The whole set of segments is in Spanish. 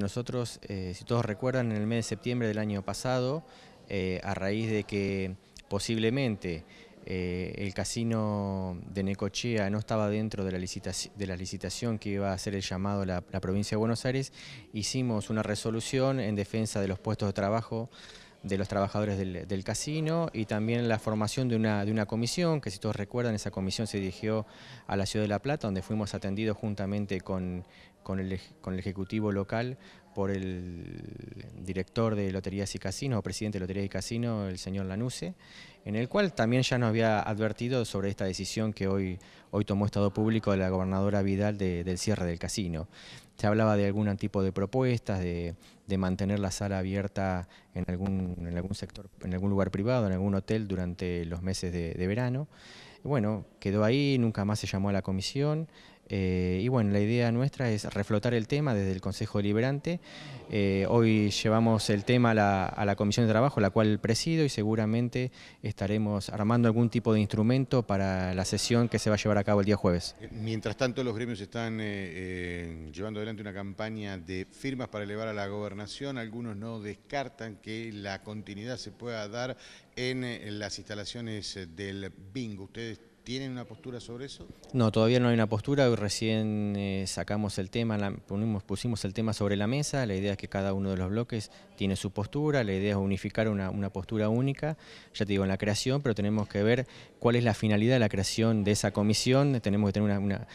Nosotros, eh, si todos recuerdan, en el mes de septiembre del año pasado, eh, a raíz de que posiblemente eh, el casino de Necochea no estaba dentro de la, licitación, de la licitación que iba a hacer el llamado la, la provincia de Buenos Aires, hicimos una resolución en defensa de los puestos de trabajo de los trabajadores del, casino y también la formación de una, de una comisión, que si todos recuerdan, esa comisión se dirigió a la ciudad de La Plata, donde fuimos atendidos juntamente con, con, el, con el Ejecutivo local por el director de Loterías y Casino, o presidente de Loterías y Casino, el señor Lanuse, en el cual también ya nos había advertido sobre esta decisión que hoy, hoy tomó Estado Público de la gobernadora Vidal del cierre del casino. Se hablaba de algún tipo de propuestas, de, mantener la sala abierta en algún, en algún, sector, en algún lugar privado, en algún hotel durante los meses de verano. Bueno, quedó ahí, nunca más se llamó a la comisión. Eh, y bueno, la idea nuestra es reflotar el tema desde el Consejo Deliberante. Eh, hoy llevamos el tema a la, Comisión de Trabajo, la cual presido, y seguramente estaremos armando algún tipo de instrumento para la sesión que se va a llevar a cabo el día jueves. Eh, mientras tanto, los gremios están llevando adelante una campaña de firmas para elevar a la gobernación. Algunos no descartan que la continuidad se pueda dar en, las instalaciones del bingo, ¿Ustedes ¿Tienen una postura sobre eso? No, todavía no hay una postura. Hoy recién eh, sacamos el tema, pusimos, el tema sobre la mesa. La idea es que cada uno de los bloques tiene su postura. La idea es unificar una, postura única, ya te digo, en la creación, pero tenemos que ver cuál es la finalidad de la creación de esa comisión. Tenemos que tener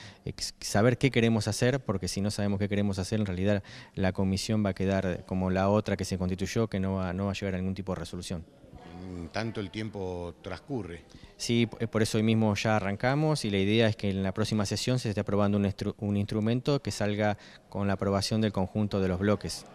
saber qué queremos hacer, porque si no sabemos qué queremos hacer, en realidad la comisión va a quedar como la otra que se constituyó, que no va, no va a llegar a ningún tipo de resolución tanto el tiempo transcurre. Sí, eh, por eso hoy mismo ya arrancamos y la idea es que en la próxima sesión se esté aprobando un, un instrumento que salga con la aprobación del conjunto de los bloques.